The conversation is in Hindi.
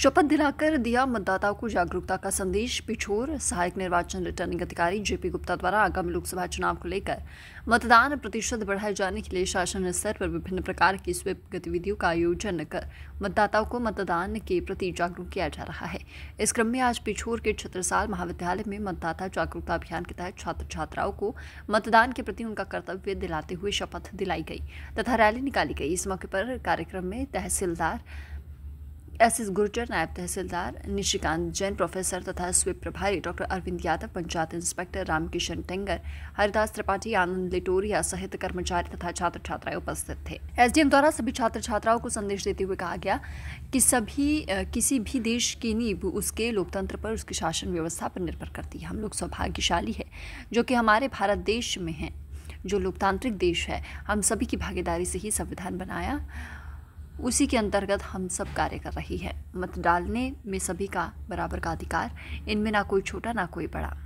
शपथ दिलाकर दिया मतदाताओं को जागरूकता का संदेश पिछोर सहायक निर्वाचन रिटर्निंग अधिकारी जेपी गुप्ता द्वारा आगामी लोकसभा चुनाव को लेकर मतदान प्रतिशत बढ़ाए जाने के लिए शासन स्तर पर विभिन्न प्रकार की स्वीप गतिविधियों का आयोजन कर मतदाताओं को मतदान के प्रति जागरूक किया जा रहा है इस क्रम में आज पिछोर के छत्रसाल महाविद्यालय में मतदाता जागरूकता अभियान के तहत छात्र छात्राओं को मतदान के प्रति उनका कर्तव्य दिलाते हुए शपथ दिलाई गई तथा रैली निकाली गई इस मौके पर कार्यक्रम में तहसीलदार एस एस गुर्जर नायब तहसीलदार निशिकांत जैन प्रोफेसर तथा स्वीप प्रभारी डॉक्टर अरविंद यादव पंचायत इंस्पेक्टर रामकिशन टेंगर हरिदास त्रिपाठी आनंद लिटोरिया सहित कर्मचारी तथा छात्र छात्राएं उपस्थित थे एसडीएम द्वारा सभी छात्र छात्राओं को संदेश देते हुए कहा गया कि सभी किसी भी देश की नींव उसके लोकतंत्र पर उसकी शासन व्यवस्था पर निर्भर करती है हम लोग सौभाग्यशाली है जो कि हमारे भारत देश में हैं जो लोकतांत्रिक देश है हम सभी की भागीदारी से ही संविधान बनाया उसी के अंतर्गत हम सब कार्य कर रही है मत डालने में सभी का बराबर का अधिकार इनमें ना कोई छोटा ना कोई बड़ा